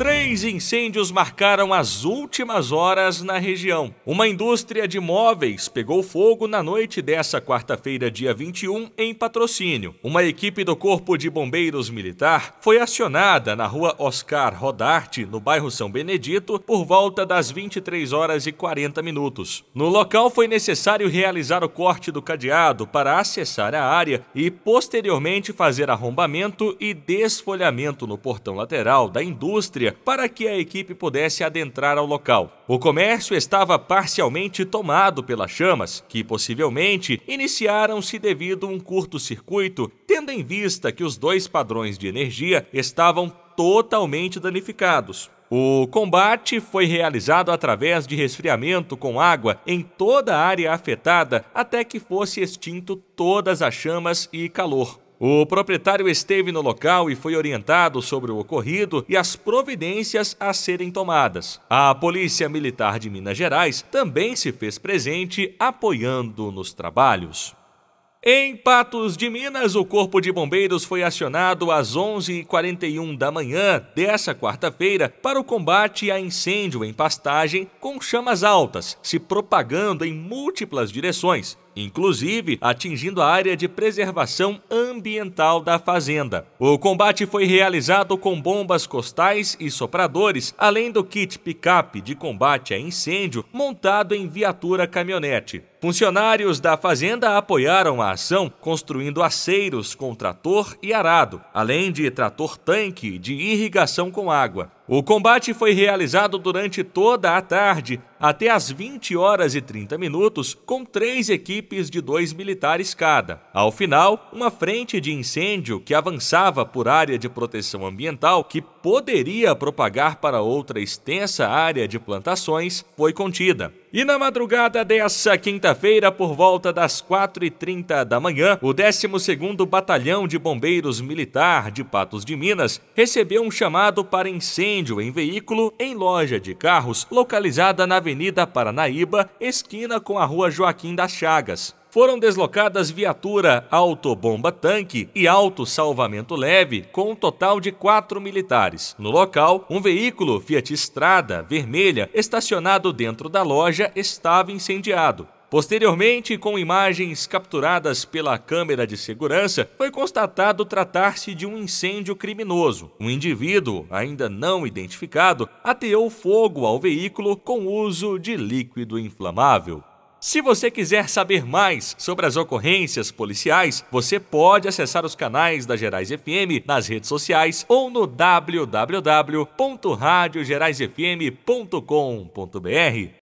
Três incêndios marcaram as últimas horas na região. Uma indústria de móveis pegou fogo na noite dessa quarta-feira, dia 21, em patrocínio. Uma equipe do Corpo de Bombeiros Militar foi acionada na rua Oscar Rodarte, no bairro São Benedito, por volta das 23 horas e 40 minutos. No local foi necessário realizar o corte do cadeado para acessar a área e, posteriormente, fazer arrombamento e desfolhamento no portão lateral da indústria para que a equipe pudesse adentrar ao local. O comércio estava parcialmente tomado pelas chamas, que possivelmente iniciaram-se devido a um curto-circuito, tendo em vista que os dois padrões de energia estavam totalmente danificados. O combate foi realizado através de resfriamento com água em toda a área afetada até que fosse extinto todas as chamas e calor. O proprietário esteve no local e foi orientado sobre o ocorrido e as providências a serem tomadas. A Polícia Militar de Minas Gerais também se fez presente apoiando nos trabalhos. Em Patos de Minas, o Corpo de Bombeiros foi acionado às 11h41 da manhã dessa quarta-feira para o combate a incêndio em pastagem com chamas altas, se propagando em múltiplas direções inclusive atingindo a área de preservação ambiental da fazenda. O combate foi realizado com bombas costais e sopradores, além do kit picape de combate a incêndio montado em viatura caminhonete. Funcionários da fazenda apoiaram a ação construindo aceiros com trator e arado, além de trator tanque de irrigação com água. O combate foi realizado durante toda a tarde, até às 20 horas e 30 minutos, com três equipes de dois militares cada. Ao final, uma frente de incêndio que avançava por área de proteção ambiental que poderia propagar para outra extensa área de plantações foi contida. E na madrugada dessa quinta-feira, por volta das 4h30 da manhã, o 12º Batalhão de Bombeiros Militar de Patos de Minas recebeu um chamado para incêndio em veículo em loja de carros localizada na Avenida Paranaíba, esquina com a Rua Joaquim das Chagas foram deslocadas viatura autobomba-tanque e autossalvamento leve, com um total de quatro militares. No local, um veículo Fiat Strada vermelha estacionado dentro da loja estava incendiado. Posteriormente, com imagens capturadas pela câmera de segurança, foi constatado tratar-se de um incêndio criminoso. Um indivíduo, ainda não identificado, ateou fogo ao veículo com uso de líquido inflamável. Se você quiser saber mais sobre as ocorrências policiais, você pode acessar os canais da Gerais FM nas redes sociais ou no www.radiogerais.fm.com.br.